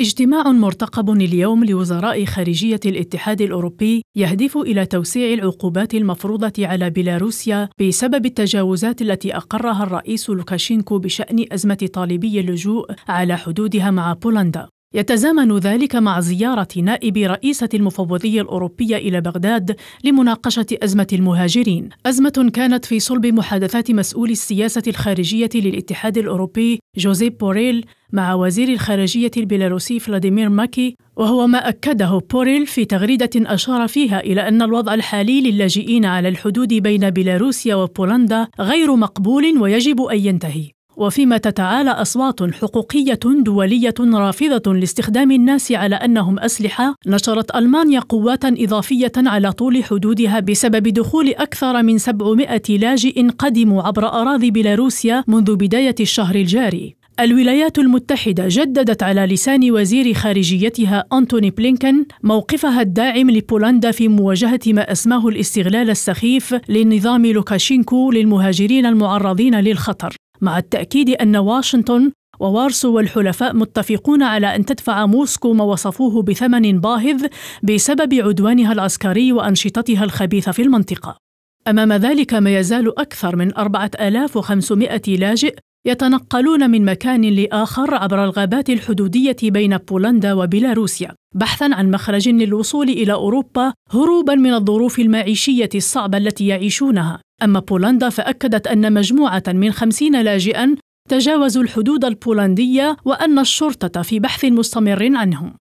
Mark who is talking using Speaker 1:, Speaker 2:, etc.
Speaker 1: اجتماع مرتقب اليوم لوزراء خارجية الاتحاد الأوروبي يهدف إلى توسيع العقوبات المفروضة على بيلاروسيا بسبب التجاوزات التي أقرها الرئيس لوكاشينكو بشأن أزمة طالبي اللجوء على حدودها مع بولندا يتزامن ذلك مع زيارة نائب رئيسة المفوضية الأوروبية إلى بغداد لمناقشة أزمة المهاجرين، أزمة كانت في صلب محادثات مسؤول السياسة الخارجية للاتحاد الأوروبي جوزيب بوريل مع وزير الخارجية البيلاروسي فلاديمير ماكي وهو ما أكده بوريل في تغريدة أشار فيها إلى أن الوضع الحالي للاجئين على الحدود بين بيلاروسيا وبولندا غير مقبول ويجب أن ينتهي وفيما تتعالى أصوات حقوقية دولية رافضة لاستخدام الناس على أنهم أسلحة نشرت ألمانيا قوات إضافية على طول حدودها بسبب دخول أكثر من 700 لاجئ قدموا عبر أراضي بيلاروسيا منذ بداية الشهر الجاري الولايات المتحدة جددت على لسان وزير خارجيتها أنتوني بلينكن موقفها الداعم لبولندا في مواجهة ما أسماه الاستغلال السخيف لنظام لوكاشينكو للمهاجرين المعرضين للخطر مع التأكيد أن واشنطن ووارسو والحلفاء متفقون على أن تدفع موسكو ما وصفوه بثمن باهظ بسبب عدوانها العسكري وأنشطتها الخبيثة في المنطقة. أمام ذلك ما يزال أكثر من 4500 لاجئ يتنقلون من مكان لآخر عبر الغابات الحدودية بين بولندا وبيلاروسيا بحثا عن مخرج للوصول إلى أوروبا هروبا من الظروف المعيشية الصعبة التي يعيشونها أما بولندا فأكدت أن مجموعة من خمسين لاجئا تجاوزوا الحدود البولندية وأن الشرطة في بحث مستمر عنهم